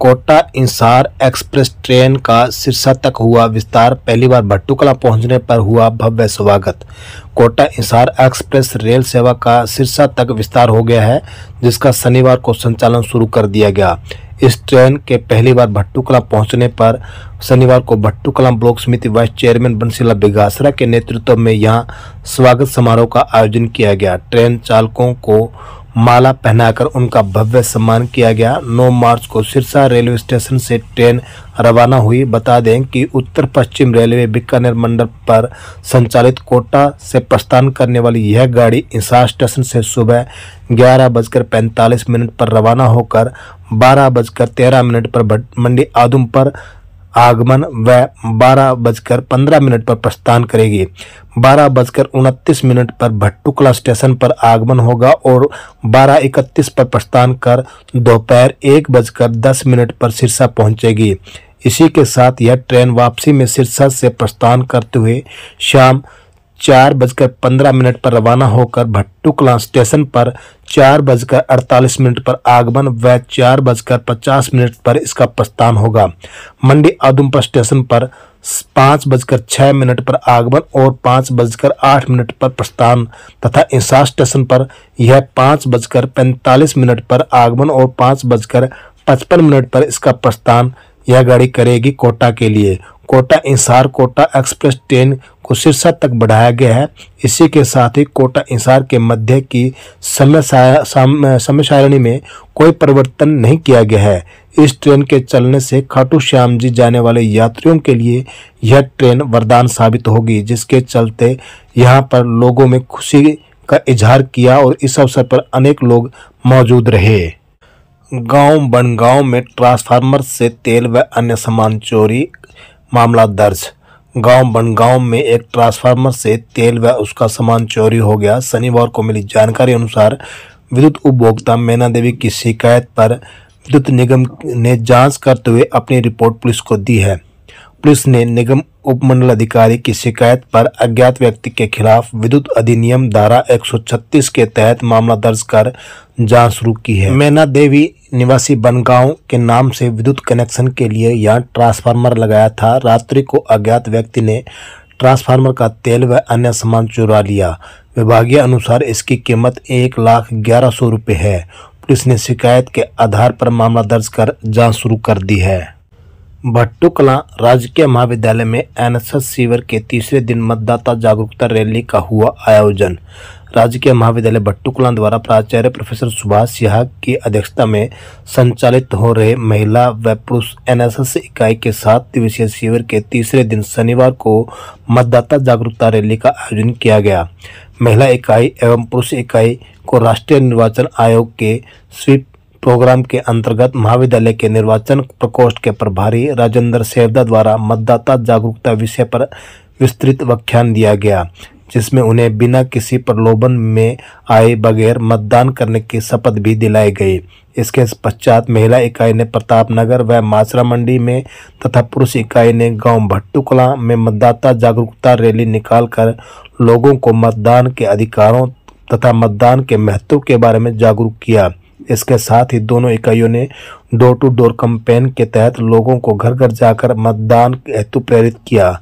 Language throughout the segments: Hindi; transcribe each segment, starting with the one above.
कोटा इंसार एक्सप्रेस ट्रेन का सिरसा तक हुआ विस्तार पहली बार भट्टूकला पहुंचने पर हुआ भव्य स्वागत कोटा इंसार एक्सप्रेस रेल सेवा का सिरसा तक विस्तार हो गया है जिसका शनिवार को संचालन शुरू कर दिया गया इस ट्रेन के पहली बार भट्टूकला पहुंचने पर शनिवार को भट्टूकला ब्लॉक समिति वाइस चेयरमैन बंसीला बिगासरा के नेतृत्व में यहाँ स्वागत समारोह का आयोजन किया गया ट्रेन चालकों को माला पहनाकर उनका भव्य सम्मान किया गया 9 मार्च को सिरसा रेलवे स्टेशन से ट्रेन रवाना हुई बता दें कि उत्तर पश्चिम रेलवे बीकानेर मंडल पर संचालित कोटा से प्रस्थान करने वाली यह गाड़ी इंसार स्टेशन से सुबह ग्यारह बजकर पैंतालीस मिनट पर रवाना होकर बारह बजकर तेरह मिनट पर मंडी आदम पर आगमन व बारह बजकर पंद्रह मिनट पर प्रस्थान करेगी बारह बजकर उनतीस मिनट पर भट्टुकला स्टेशन पर आगमन होगा और बारह इकतीस पर प्रस्थान कर दोपहर एक बजकर दस मिनट पर सिरसा पहुंचेगी इसी के साथ यह ट्रेन वापसी में सिरसा से प्रस्थान करते हुए शाम चार बजकर पंद्रह मिनट पर रवाना होकर भट्टुकला स्टेशन पर चार बजकर अड़तालीस मिनट पर आगमन व चार बजकर पचास मिनट पर इसका प्रस्थान होगा मंडी आदमपुर स्टेशन पर पाँच बजकर छः मिनट पर आगमन और पाँच बजकर आठ मिनट पर प्रस्थान तथा इंसास स्टेशन पर यह पाँच बजकर पैंतालीस मिनट पर आगमन और पाँच बजकर पचपन मिनट पर इसका प्रस्थान यह गाड़ी करेगी कोटा के लिए कोटा इंसार कोटा एक्सप्रेस ट्रेन को सिरसा तक बढ़ाया गया है इसी के साथ ही कोटा इंसार के मध्य की समय समय सारणी में कोई परिवर्तन नहीं किया गया है इस ट्रेन के चलने से खाटू श्याम जी जाने वाले यात्रियों के लिए यह ट्रेन वरदान साबित होगी जिसके चलते यहाँ पर लोगों में खुशी का इजहार किया और इस अवसर पर अनेक लोग मौजूद रहे गांव बनगांव में ट्रांसफार्मर से तेल व अन्य सामान चोरी मामला दर्ज गांव बनगांव में एक ट्रांसफार्मर से तेल व उसका सामान चोरी हो गया शनिवार को मिली जानकारी अनुसार विद्युत उपभोक्ता मैना देवी की शिकायत पर विद्युत निगम ने जांच करते हुए अपनी रिपोर्ट पुलिस को दी है पुलिस ने निगम उपमंडल अधिकारी की शिकायत पर अज्ञात व्यक्ति के खिलाफ विद्युत अधिनियम धारा 136 के तहत मामला दर्ज कर जांच शुरू की है मैना देवी निवासी बनगांव के नाम से विद्युत कनेक्शन के लिए यहां ट्रांसफार्मर लगाया था रात्रि को अज्ञात व्यक्ति ने ट्रांसफार्मर का तेल व अन्य सामान चुरा लिया विभागीय अनुसार इसकी कीमत एक लाख ग्यारह सौ रुपये है पुलिस ने शिकायत के आधार पर मामला दर्ज कर जांच शुरू कर दी है भट्टू कला राजकीय महाविद्यालय में एनएसएस शिविर के तीसरे दिन मतदाता जागरूकता रैली का हुआ आयोजन राजकीय महाविद्यालय भट्टू कला द्वारा प्राचार्य प्रोफेसर सुभाष सिहा की अध्यक्षता में संचालित हो रहे महिला व पुरुष एनएसएस इकाई के सात दिवसीय शिविर के तीसरे दिन शनिवार को मतदाता जागरूकता रैली का आयोजन किया गया महिला इकाई एवं पुरुष इकाई को राष्ट्रीय निर्वाचन आयोग के स्वीप प्रोग्राम के अंतर्गत महाविद्यालय के निर्वाचन प्रकोष्ठ के प्रभारी राजेंद्र सेवदा द्वारा मतदाता जागरूकता विषय पर विस्तृत व्याख्यान दिया गया जिसमें उन्हें बिना किसी प्रलोभन में आए बगैर मतदान करने की शपथ भी दिलाई गई इसके पश्चात महिला इकाई ने प्रताप नगर व माचरा मंडी में तथा पुरुष इकाई ने गांव भट्टुकला में मतदाता जागरूकता रैली निकालकर लोगों को मतदान के अधिकारों तथा मतदान के महत्व के बारे में जागरूक किया इसके साथ ही दोनों इकाइयों ने डोर टू डोर कैंपेन के तहत लोगों को घर घर जाकर मतदान हेतु प्रेरित किया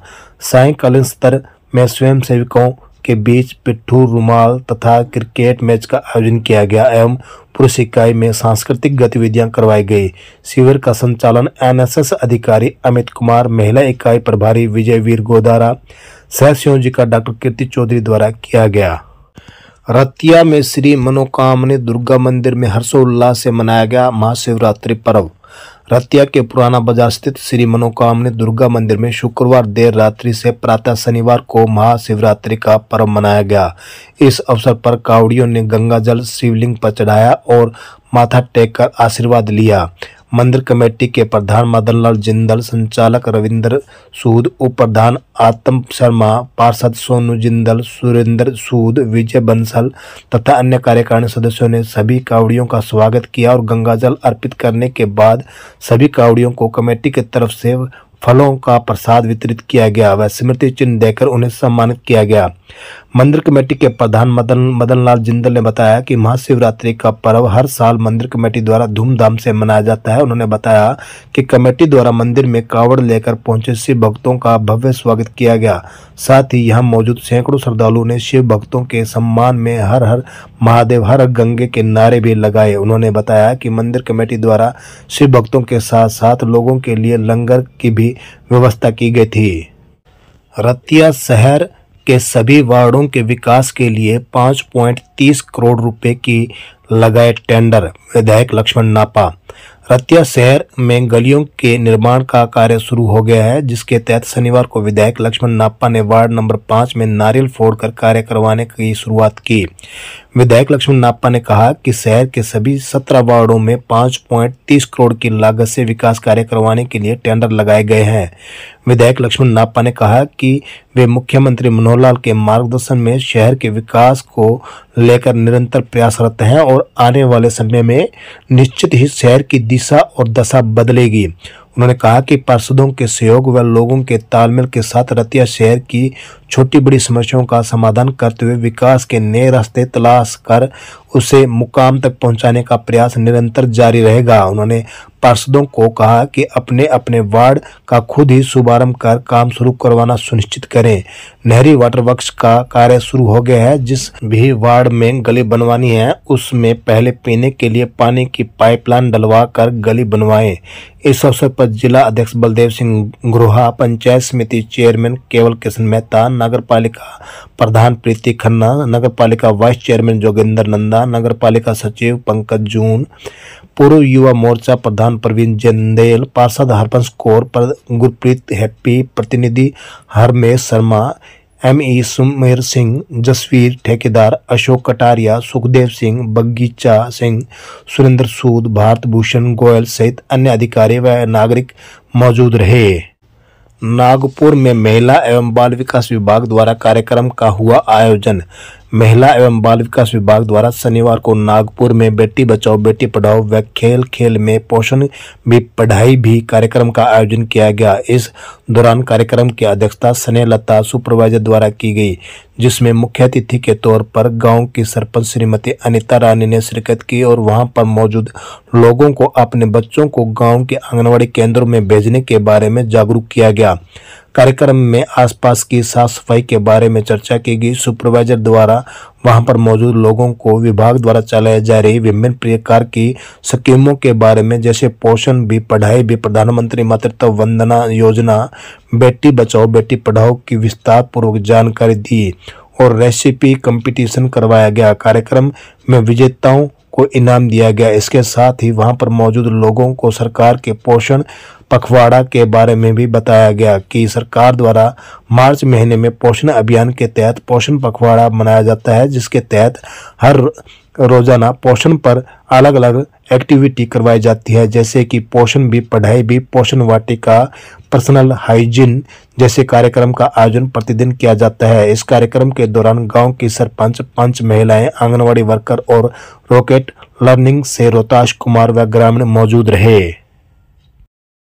सायकालीन स्तर में स्वयं सेविकों के बीच पिट्ठू रुमाल तथा क्रिकेट मैच का आयोजन किया गया एवं पुरुष इकाई में सांस्कृतिक गतिविधियां करवाई गई शिविर का संचालन एनएसएस अधिकारी अमित कुमार महिला इकाई प्रभारी विजय वीर गोदारा सह संयोजिका डॉक्टर कीर्ति चौधरी द्वारा किया गया रतिया में श्री मनोकामने दुर्गा मंदिर में हर्षोल्लास से मनाया गया महाशिवरात्रि पर्व रतिया के पुराना बाजार स्थित श्री मनोकामने दुर्गा मंदिर में शुक्रवार देर रात्रि से प्रातः शनिवार को महाशिवरात्रि का पर्व मनाया गया इस अवसर पर कावड़ियों ने गंगा जल शिवलिंग पर चढ़ाया और माथा टेक कर आशीर्वाद लिया मंदिर कमेटी के प्रधान मदन लाल जिंदल संचालक रविंदर सूद उप प्रधान आत्म शर्मा पार्षद सोनू जिंदल सुरेंद्र सूद विजय बंसल तथा अन्य कार्यकारिणी सदस्यों ने सभी कावड़ियों का स्वागत किया और गंगाजल अर्पित करने के बाद सभी कावड़ियों को कमेटी की तरफ से फलों का प्रसाद वितरित किया गया व स्मृति चिन्ह देकर उन्हें सम्मानित किया गया मंदिर कमेटी के प्रधान मदन मदन लाल जिंदल ने बताया कि महाशिवरात्रि का पर्व हर साल मंदिर कमेटी द्वारा धूमधाम से मनाया जाता है उन्होंने बताया कि कमेटी द्वारा मंदिर में कावड़ लेकर पहुंचे शिव भक्तों का भव्य स्वागत किया गया साथ ही यहां मौजूद सैकड़ों श्रद्धालुओं ने शिव भक्तों के सम्मान में हर हर महादेव हर गंगे के नारे भी लगाए उन्होंने बताया कि मंदिर कमेटी द्वारा शिव भक्तों के साथ साथ लोगों के लिए लंगर की भी व्यवस्था की गई थी रतिया शहर के सभी वार्डों के विकास के लिए तीस करोड़ रुपए की लगाए टेंडर विधायक लक्ष्मण नापा रतिया शहर में गलियों के निर्माण का कार्य शुरू हो गया है जिसके तहत शनिवार को विधायक लक्ष्मण नाप्पा ने वार्ड नंबर पाँच में नारियल फोड़कर कार्य करवाने की शुरुआत की विधायक लक्ष्मण नाप्पा ने कहा कि शहर के सभी सत्रह वार्डों में पाँच पॉइंट तीस करोड़ की लागत से विकास कार्य करवाने के लिए टेंडर लगाए गए हैं विधायक लक्ष्मण नाप्पा ने कहा कि वे मुख्यमंत्री मनोहर लाल के मार्गदर्शन में शहर के विकास को लेकर निरंतर प्रयासरत हैं और आने वाले समय में निश्चित ही शहर की दिशा और दशा बदलेगी उन्होंने कहा कि पार्षदों के सहयोग व लोगों के तालमेल के साथ रतिया शहर की छोटी बड़ी समस्याओं का समाधान करते हुए विकास के नए रास्ते तलाश कर उसे मुकाम तक पहुंचाने का प्रयास निरंतर जारी रहेगा उन्होंने पार्षदों को कहा कि अपने अपने वार्ड का खुद ही शुभारंभ कर काम शुरू करवाना सुनिश्चित करें नहरी वाटर वर्क्स का कार्य शुरू हो गया है जिस भी वार्ड में गली बनवानी है उसमें पहले पीने के लिए पानी की पाइपलाइन डलवा कर गली बनवाएं इस अवसर पर जिला अध्यक्ष बलदेव सिंह ग्रोहा पंचायत समिति चेयरमैन केवल कृष्ण मेहता नगर पालिका प्रधान प्रीति खन्ना नगर पालिका वाइस चेयरमैन जोगिंदर नंदा नगर पालिका सचिव पंकज जून पूर्व युवा मोर्चा प्रधान प्रवीण जंदेल पार्षद हरबंश कौर गुरप्रीत हैप्पी प्रतिनिधि हरमेश शर्मा एम ई सुमेर सिंह जसवीर ठेकेदार अशोक कटारिया सुखदेव सिंह बगीचा सिंह सुरेंद्र सूद भारत भूषण गोयल सहित अन्य अधिकारी व नागरिक मौजूद रहे नागपुर में महिला एवं बाल विकास विभाग द्वारा कार्यक्रम का हुआ आयोजन महिला एवं बाल विकास विभाग द्वारा शनिवार को नागपुर में बेटी बचाओ बेटी पढ़ाओ व खेल खेल में पोषण भी पढ़ाई भी कार्यक्रम का आयोजन किया गया इस दौरान कार्यक्रम की अध्यक्षता सने लता सुपरवाइजर द्वारा की गई जिसमें मुख्य अतिथि के तौर पर गांव की सरपंच श्रीमती अनिता रानी ने शिरकत की और वहां पर मौजूद लोगों को अपने बच्चों को गांव के आंगनबाड़ी केंद्रों में भेजने के बारे में जागरूक किया गया कार्यक्रम में आसपास की साफ सफाई के बारे में चर्चा की गई सुपरवाइजर द्वारा वहां पर मौजूद लोगों को विभाग द्वारा चलाई जा रही विभिन्न प्रकार की स्कीमों के बारे में जैसे पोषण भी पढ़ाई भी प्रधानमंत्री मातृत्व वंदना योजना बेटी बचाओ बेटी पढ़ाओ की विस्तार पूर्वक जानकारी दी और रेसिपी कंपटीशन करवाया गया कार्यक्रम में विजेताओं को इनाम दिया गया इसके साथ ही वहां पर मौजूद लोगों को सरकार के पोषण पखवाड़ा के बारे में भी बताया गया कि सरकार द्वारा मार्च महीने में पोषण अभियान के तहत पोषण पखवाड़ा मनाया जाता है जिसके तहत हर रोजाना पोषण पर अलग अलग एक्टिविटी करवाई जाती है जैसे कि पोषण भी पढ़ाई भी पोषण वाटिका पर्सनल हाइजीन जैसे कार्यक्रम का आयोजन प्रतिदिन किया जाता है इस कार्यक्रम के दौरान गांव की सरपंच पंच महिलाएं आंगनवाड़ी वर्कर और रॉकेट लर्निंग से रोहताश कुमार व ग्रामीण मौजूद रहे